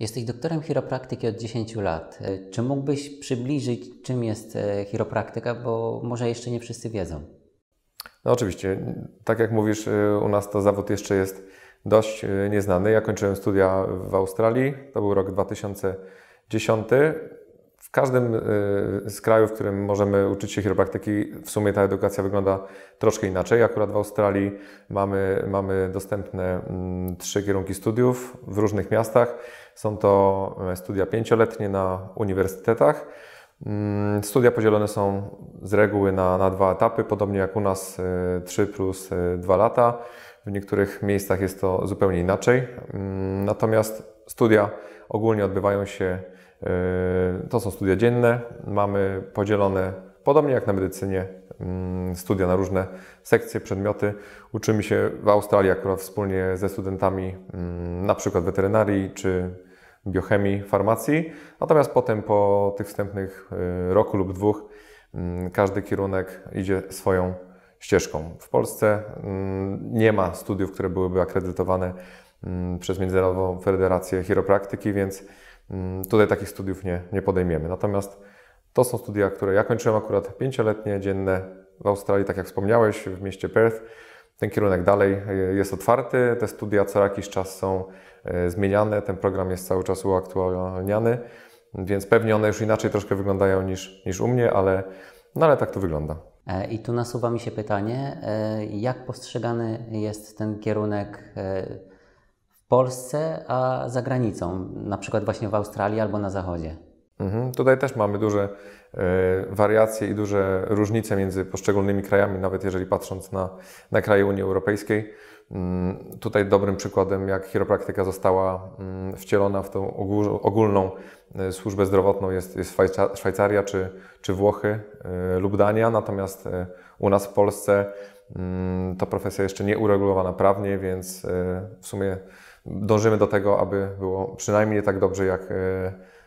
Jesteś doktorem chiropraktyki od 10 lat. E, czy mógłbyś przybliżyć, czym jest e, chiropraktyka, bo może jeszcze nie wszyscy wiedzą? No oczywiście, tak jak mówisz, e, u nas to zawód jeszcze jest dość nieznany. Ja kończyłem studia w Australii, to był rok 2010. W każdym y, z krajów, w którym możemy uczyć się chiropraktyki, w sumie ta edukacja wygląda troszkę inaczej. Akurat w Australii mamy, mamy dostępne mm, trzy kierunki studiów w różnych miastach. Są to e, studia pięcioletnie na uniwersytetach. Mm, studia podzielone są z reguły na, na dwa etapy, podobnie jak u nas 3 e, plus 2 e, lata. W niektórych miejscach jest to zupełnie inaczej. Mm, natomiast studia ogólnie odbywają się Yy, to są studia dzienne. Mamy podzielone, podobnie jak na medycynie, mm, studia na różne sekcje, przedmioty. Uczymy się w Australii akurat wspólnie ze studentami mm, na przykład weterynarii czy biochemii, farmacji. Natomiast potem po tych wstępnych yy, roku lub dwóch mm, każdy kierunek idzie swoją ścieżką. W Polsce nie ma studiów, które byłyby akredytowane przez Międzynarodową Federację Chiropraktyki, więc Mm, tutaj takich studiów nie, nie podejmiemy. Natomiast to są studia, które ja kończyłem akurat pięcioletnie, dzienne w Australii, tak jak wspomniałeś, w mieście Perth. Ten kierunek dalej e, jest otwarty, te studia co jakiś czas są e, zmieniane, ten program jest cały czas uaktualniany, więc pewnie one już inaczej troszkę wyglądają niż, niż u mnie, ale, no ale tak to wygląda. E, I tu nasuwa mi się pytanie, jak postrzegany jest ten kierunek Polsce, a za granicą, na przykład właśnie w Australii albo na Zachodzie. Mhm. Tutaj też mamy duże y, wariacje i duże różnice między poszczególnymi krajami, nawet jeżeli patrząc na, na kraje Unii Europejskiej. Y, tutaj dobrym przykładem, jak chiropraktyka została y, wcielona w tą ogól, ogólną e, służbę zdrowotną, jest, jest Szwajcaria czy, czy Włochy e, lub Dania, natomiast u nas w Polsce mm, to profesja jeszcze nie uregulowana prawnie, więc w sumie dążymy do tego, aby było przynajmniej tak dobrze jak e,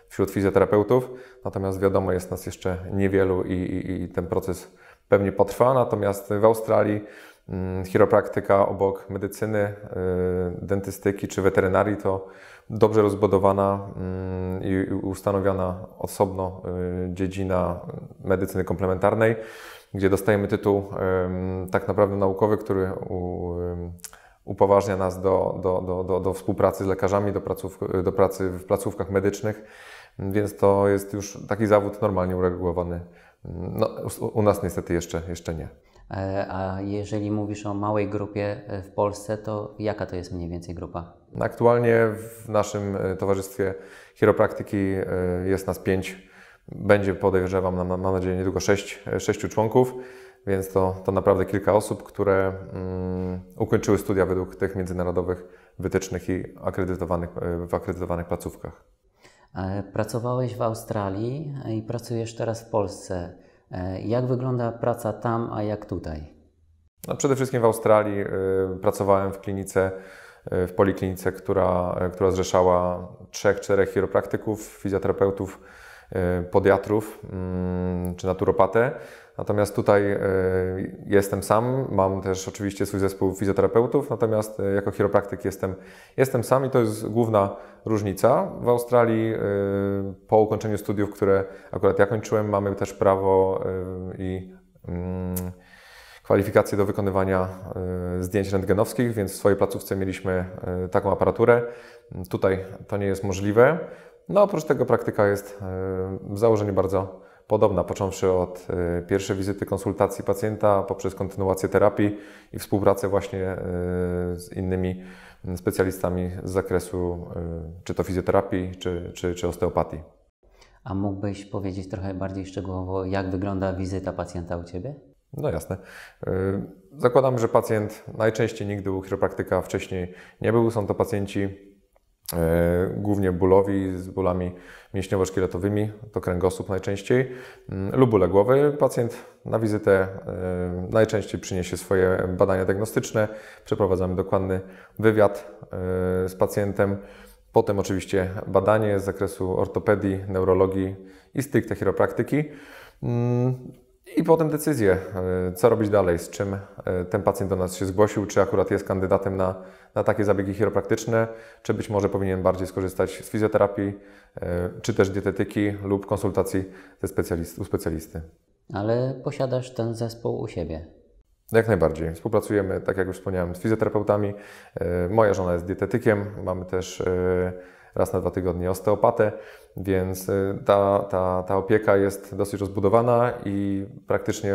wśród fizjoterapeutów. Natomiast wiadomo, jest nas jeszcze niewielu i, i, i ten proces pewnie potrwa. Natomiast w Australii mm, chiropraktyka obok medycyny, e, dentystyki czy weterynarii to dobrze rozbudowana mm, i ustanowiona osobno e, dziedzina medycyny komplementarnej, gdzie dostajemy tytuł tak naprawdę naukowy, który upoważnia nas do, do, do, do, do współpracy z lekarzami, do, placów, do pracy w placówkach medycznych, więc to jest już taki zawód normalnie uregulowany. No, u nas niestety jeszcze, jeszcze nie. E, a jeżeli mówisz o małej grupie e, w Polsce, to jaka to jest mniej więcej grupa? Aktualnie w naszym e, Towarzystwie Chiropraktyki jest nas pięć. Będzie, podejrzewam, mam nadzieję, niedługo sześć, sześciu członków więc to, to naprawdę kilka osób, które mm, ukończyły studia według tych międzynarodowych wytycznych i akredytowanych, e, w akredytowanych placówkach. E, pracowałeś w Australii e, i pracujesz teraz w Polsce. Jak wygląda praca tam, a jak tutaj? No, przede wszystkim w Australii pracowałem w klinice, w poliklinice, która, która zrzeszała trzech, czterech chiropraktyków, fizjoterapeutów, podiatrów mm, czy naturopatę. Natomiast tutaj e, jestem sam, mam też oczywiście swój zespół fizjoterapeutów, natomiast e, jako chiropraktyk jestem, jestem sam i to jest główna różnica. W Australii e, po ukończeniu studiów, które akurat ja kończyłem, mamy też prawo i mm, kwalifikacje do wykonywania zdjęć rentgenowskich, więc w swojej placówce mieliśmy taką aparaturę. Tutaj to nie jest możliwe. No oprócz tego praktyka jest w założeniu bardzo podobna, począwszy od y, pierwszej wizyty konsultacji pacjenta, poprzez kontynuację terapii i współpracę właśnie y, z innymi specjalistami z zakresu y, czy to fizjoterapii, czy, czy, czy osteopatii. A mógłbyś powiedzieć trochę bardziej szczegółowo, jak wygląda wizyta pacjenta u Ciebie? No jasne. Zakładam, że pacjent najczęściej nigdy u chiropraktyka wcześniej nie był. Są to pacjenci E, głównie bólowi, z bólami mięśniowo-szkieletowymi, to kręgosłup najczęściej, mm, lub bóle Pacjent na wizytę e, najczęściej przyniesie swoje badania diagnostyczne, przeprowadzamy dokładny wywiad e, z pacjentem, potem oczywiście badanie z zakresu ortopedii, neurologii i stricte chiropraktyki. Mm, i potem decyzję, e, co robić dalej, z czym e, ten pacjent do nas się zgłosił, czy akurat jest kandydatem na, na takie zabiegi chiropraktyczne, czy być może powinien bardziej skorzystać z fizjoterapii, e, czy też dietetyki lub konsultacji ze specjalist, u specjalisty. Ale posiadasz ten zespół u siebie. Jak najbardziej. Współpracujemy, tak jak już wspomniałem, z fizjoterapeutami. Moja żona jest dietetykiem, mamy też raz na dwa tygodnie osteopatę. Więc y, ta, ta, ta opieka jest dosyć rozbudowana i praktycznie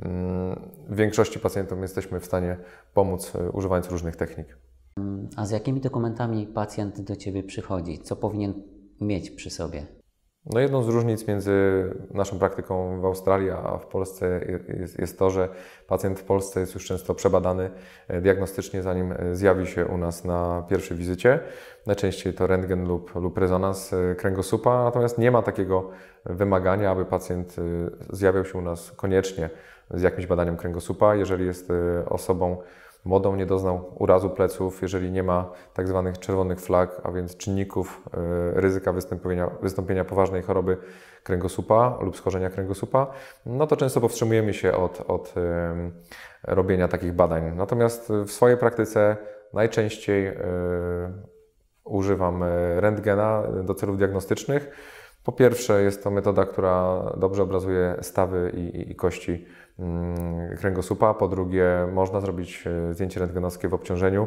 mm, w większości pacjentom jesteśmy w stanie pomóc y, używając różnych technik. A z jakimi dokumentami pacjent do Ciebie przychodzi? Co powinien mieć przy sobie? No jedną z różnic między naszą praktyką w Australii a w Polsce jest, jest, to, że pacjent w Polsce jest już często przebadany e, diagnostycznie, zanim e, zjawi się u nas na pierwszej wizycie. Najczęściej to rentgen lub, lub rezonans e, kręgosłupa, natomiast nie ma takiego wymagania, aby pacjent zjawiał się u nas koniecznie z jakimś badaniem kręgosłupa, jeżeli jest osobą Modą nie doznał urazu pleców, jeżeli nie ma tak zwanych czerwonych flag, a więc czynników e, ryzyka wystąpienia, wystąpienia poważnej choroby kręgosłupa lub schorzenia kręgosłupa, no to często powstrzymujemy się od, od e, robienia takich badań. Natomiast w swojej praktyce najczęściej e, używam rentgena do celów diagnostycznych. Po pierwsze, jest to metoda, która dobrze obrazuje stawy i, i, i kości mm, kręgosłupa. Po drugie, można zrobić e, zdjęcie rentgenowskie w obciążeniu,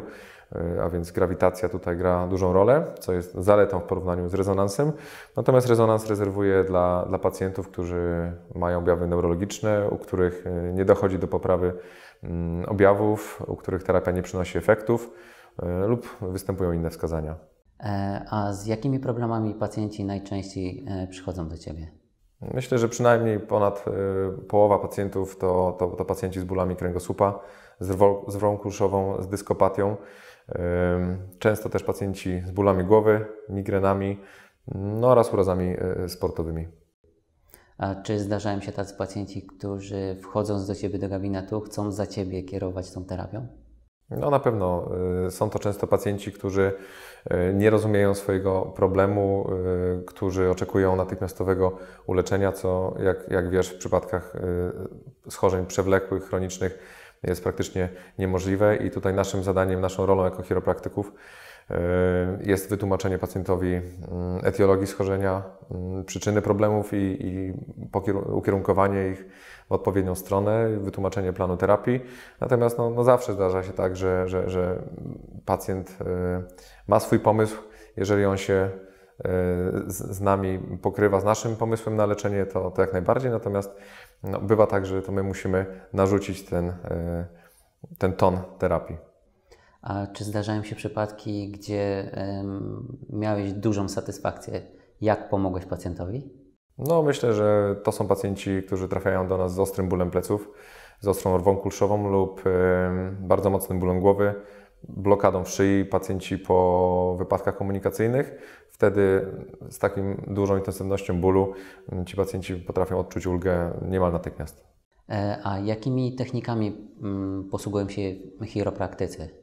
e, a więc grawitacja tutaj gra dużą rolę, co jest zaletą w porównaniu z rezonansem. Natomiast rezonans rezerwuje dla, dla pacjentów, którzy mają objawy neurologiczne, u których e, nie dochodzi do poprawy mm, objawów, u których terapia nie przynosi efektów lub występują inne wskazania. E, a z jakimi problemami pacjenci najczęściej e, przychodzą do Ciebie? Myślę, że przynajmniej ponad e, połowa pacjentów to, to, to pacjenci z bólami kręgosłupa, z, rwol, z rwą kruszową, z dyskopatią. Często też pacjenci z bólami głowy, migrenami no oraz urazami sportowymi. A czy zdarzają się tacy pacjenci, którzy wchodząc do Ciebie do gabinetu chcą za Ciebie kierować tą terapią? No na pewno y, są to często pacjenci, którzy y, nie rozumieją swojego problemu, y, którzy oczekują natychmiastowego uleczenia, co jak, jak wiesz w przypadkach schorzeń przewlekłych, chronicznych jest praktycznie niemożliwe i tutaj naszym zadaniem, naszą rolą jako chiropraktyków E, jest wytłumaczenie pacjentowi mm, etiologii schorzenia, mm, przyczyny problemów i, i ukierunkowanie ich w odpowiednią stronę, wytłumaczenie planu terapii. Natomiast no, no zawsze zdarza się tak, że, że, że pacjent e, ma swój pomysł, jeżeli on się e, z, nami pokrywa z naszym pomysłem na leczenie, to, to jak najbardziej. Natomiast no, bywa tak, że to my musimy narzucić ten, ten ton terapii. A czy zdarzają się przypadki, gdzie um, miałeś dużą satysfakcję, jak pomogłeś pacjentowi? No, myślę, że to są pacjenci, którzy trafiają do nas z ostrym bólem pleców, z ostrą rwą kulszową lub bardzo mocnym bólem głowy, blokadą w szyi pacjenci po wypadkach komunikacyjnych. Wtedy z takim dużą intensywnością bólu ci pacjenci potrafią odczuć ulgę niemal natychmiast. E, a jakimi technikami mm, posługują się chiropraktycy?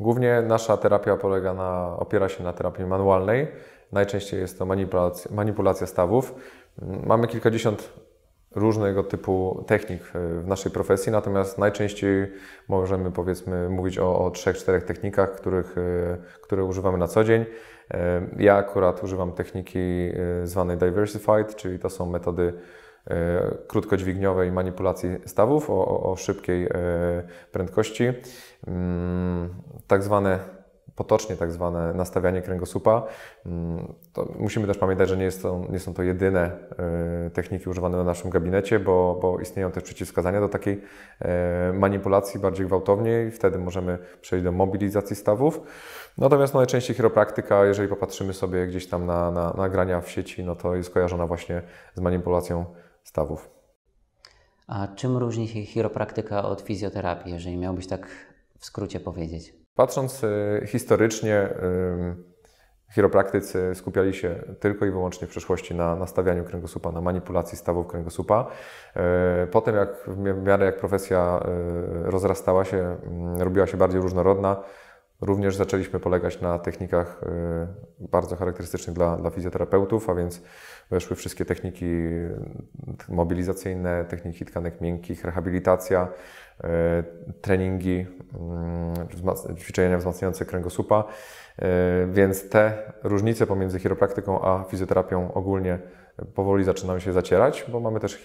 Głównie nasza terapia polega na, opiera się na terapii manualnej. Najczęściej jest to manipulacja, manipulacja stawów. Mm, mamy kilkadziesiąt różnego typu technik e, w naszej profesji, natomiast najczęściej możemy powiedzmy mówić o, o czterech technikach, których, e, które używamy na co dzień. E, ja akurat używam techniki zwanej diversified, czyli to są metody E, krótkodźwigniowej manipulacji stawów, o, o, o szybkiej e, prędkości, mm, tak zwane potocznie tak zwane nastawianie kręgosłupa. Mm, to musimy też pamiętać, że nie, to, nie są to jedyne e, techniki używane w naszym gabinecie, bo, bo, istnieją też przeciwwskazania do takiej manipulacji bardziej gwałtowniej. Wtedy możemy przejść do mobilizacji stawów. Natomiast najczęściej chiropraktyka, jeżeli popatrzymy sobie gdzieś tam na, na nagrania w sieci, no to jest kojarzona właśnie z manipulacją stawów. A czym różni się chiropraktyka od fizjoterapii, jeżeli miałbyś tak w skrócie powiedzieć? Patrząc y, historycznie, y, chiropraktycy skupiali się tylko i wyłącznie w przeszłości na nastawianiu kręgosłupa, na manipulacji stawów kręgosłupa. Y, potem, jak w miarę jak profesja rozrastała się, mm, robiła się bardziej różnorodna, Również zaczęliśmy polegać na technikach y, bardzo charakterystycznych dla, dla fizjoterapeutów, a więc weszły wszystkie techniki y, mobilizacyjne, techniki tkanek miękkich, rehabilitacja, y, treningi, mm, ćwiczenia wzmacniające kręgosłupa. Więc te różnice pomiędzy chiropraktyką a fizjoterapią ogólnie powoli zaczynają się zacierać, bo mamy też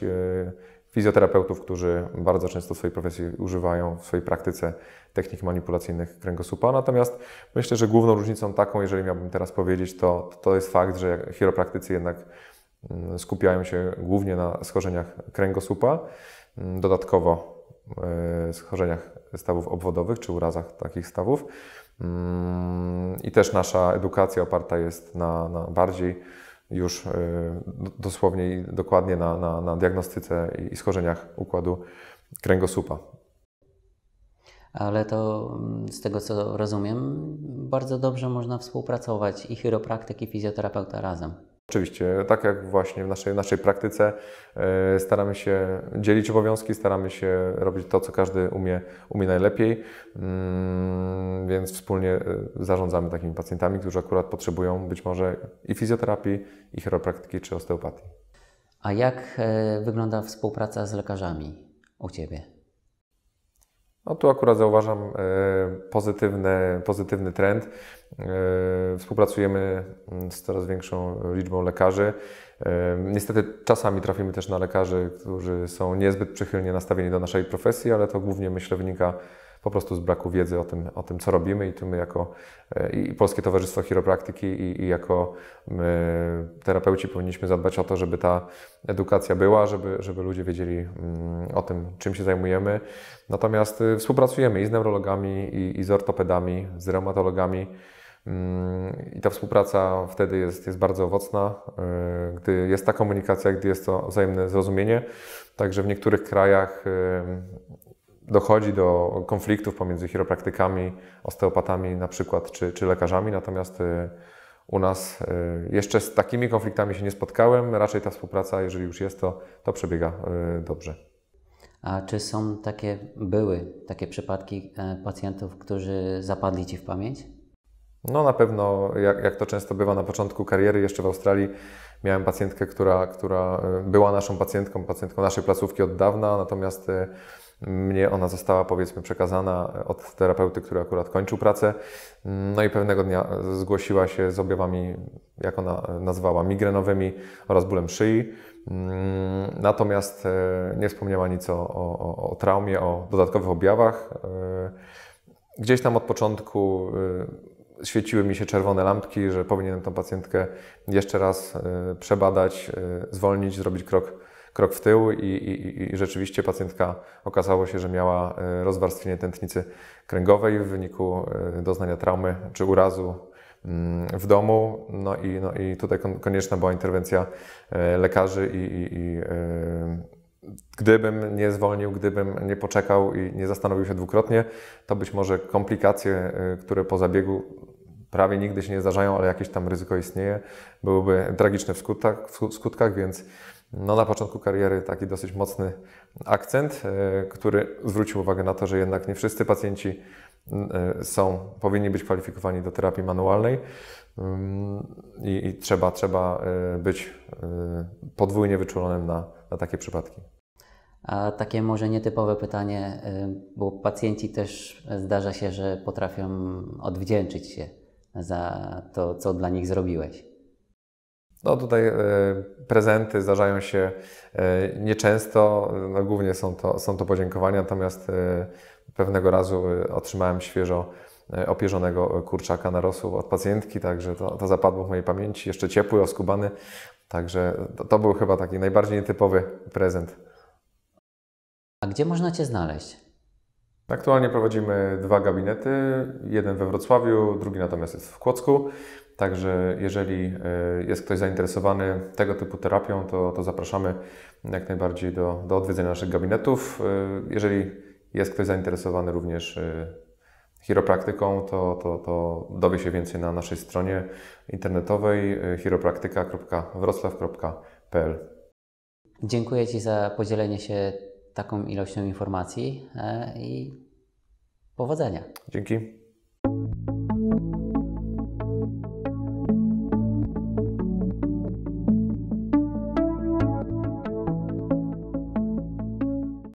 fizjoterapeutów, którzy bardzo często w swojej profesji używają w swojej praktyce technik manipulacyjnych kręgosłupa. Natomiast myślę, że główną różnicą taką, jeżeli miałbym teraz powiedzieć, to, to jest fakt, że chiropraktycy jednak mm, skupiają się głównie na schorzeniach kręgosłupa, mm, dodatkowo e, schorzeniach stawów obwodowych czy urazach takich stawów. Mm, I też nasza edukacja oparta jest na, na bardziej już e, dosłownie i dokładnie na, na, na diagnostyce i schorzeniach układu kręgosłupa. Ale to mm, z tego co rozumiem, bardzo dobrze można współpracować i chiropraktyk, i fizjoterapeuta razem. Oczywiście, tak jak właśnie w naszej, naszej praktyce e, staramy się dzielić obowiązki, staramy się robić to, co każdy umie, umie najlepiej, mm, więc wspólnie e, zarządzamy takimi pacjentami, którzy akurat potrzebują być może i fizjoterapii, i chiropraktyki, czy osteopatii. A jak e, wygląda współpraca z lekarzami u Ciebie? No tu akurat zauważam e, pozytywny, pozytywny trend. E, współpracujemy mm, z coraz większą liczbą lekarzy. E, niestety czasami trafimy też na lekarzy, którzy są niezbyt przychylnie nastawieni do naszej profesji, ale to głównie myślę wynika po prostu z braku wiedzy o tym, o tym co robimy i tu my jako e, i Polskie Towarzystwo Chiropraktyki i, i jako e, terapeuci powinniśmy zadbać o to, żeby ta edukacja była, żeby, żeby ludzie wiedzieli mm, o tym, czym się zajmujemy. Natomiast e, współpracujemy i z neurologami, i, i z ortopedami, z reumatologami. Mm, I ta współpraca wtedy jest, jest bardzo owocna, gdy jest ta komunikacja, gdy jest to wzajemne zrozumienie. Także w niektórych krajach dochodzi do konfliktów pomiędzy chiropraktykami, osteopatami na przykład, czy, czy lekarzami, natomiast y, u nas y, jeszcze z takimi konfliktami się nie spotkałem. Raczej ta współpraca, jeżeli już jest, to, to przebiega y, dobrze. A czy są takie, były takie przypadki e, pacjentów, którzy zapadli Ci w pamięć? No na pewno, jak, jak to często bywa na początku kariery, jeszcze w Australii, miałem pacjentkę, która, która była naszą pacjentką, pacjentką naszej placówki od dawna, natomiast mnie ona została, powiedzmy, przekazana e, od terapeuty, który akurat kończył pracę. No i pewnego dnia e, zgłosiła się z objawami, jak ona e, nazwała, migrenowymi oraz bólem szyi. Mm, natomiast nie wspomniała nic o, o, o traumie, o dodatkowych objawach. Gdzieś tam od początku świeciły mi się czerwone lampki, że powinienem tą pacjentkę jeszcze raz przebadać, zwolnić, zrobić krok krok w tył i, i, i rzeczywiście pacjentka okazało się, że miała e, rozwarstwienie tętnicy kręgowej w wyniku e, doznania traumy czy urazu mm, w domu. No i, no i tutaj konieczna była interwencja e, lekarzy i, i, i gdybym nie zwolnił, gdybym nie poczekał i nie zastanowił się dwukrotnie, to być może komplikacje, które po zabiegu prawie nigdy się nie zdarzają, ale jakieś tam ryzyko istnieje, byłyby tragiczne w skutkach, w skutkach więc no, na początku kariery taki dosyć mocny akcent, e, który zwrócił uwagę na to, że jednak nie wszyscy pacjenci e, są, powinni być kwalifikowani do terapii manualnej mm, i, i trzeba, trzeba e, być podwójnie wyczulonym na, na takie przypadki. A takie może nietypowe pytanie, bo pacjenci też zdarza się, że potrafią odwdzięczyć się za to, co dla nich zrobiłeś. No tutaj e, prezenty zdarzają się e, nieczęsto, no głównie są to, są to podziękowania, natomiast e, pewnego razu otrzymałem świeżo opierzonego kurczaka rosół od pacjentki, także to, to zapadło w mojej pamięci, jeszcze ciepły, oskubany, także to, to był chyba taki najbardziej nietypowy prezent. A gdzie można Cię znaleźć? Aktualnie prowadzimy dwa gabinety, jeden we Wrocławiu, drugi natomiast jest w Kłodzku. Także jeżeli e, jest ktoś zainteresowany tego typu terapią, to, to zapraszamy jak najbardziej do, do odwiedzenia naszych gabinetów. E, jeżeli jest ktoś zainteresowany również e, chiropraktyką, to, to, to dowie się więcej na naszej stronie internetowej chiropraktyka.wroclaw.pl. Dziękuję Ci za podzielenie się taką ilością informacji i powodzenia. Dzięki.